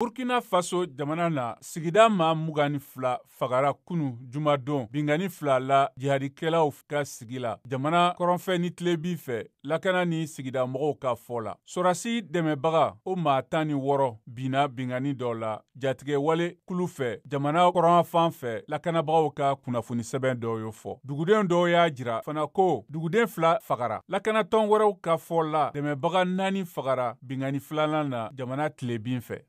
burkina faso jamana na sigida ma muga ni fila fagara kunu jumadon bingani fila la jihadikɛlaw ka sigi la jamana kɔrɔnfɛ ni tilebi fɛ lakana ni sigida mɔgɔw ka fɔ la sɔrasi dɛmɛbaga o maa tan ni wɔrɔ binna bingani dɔ la jatigɛwale kulu fɛ jamana kɔrɔnfan fɛ lakanabagaw ka kunnafoni sɛbɛn dɔw y'o fɔ duguden dɔw y'a jira fana ko duguden fila fagara lakanatɔn wɛrɛw ka fɔ la dɛmɛbaga naani fagara bingani filanan na jamana tilebin fɛ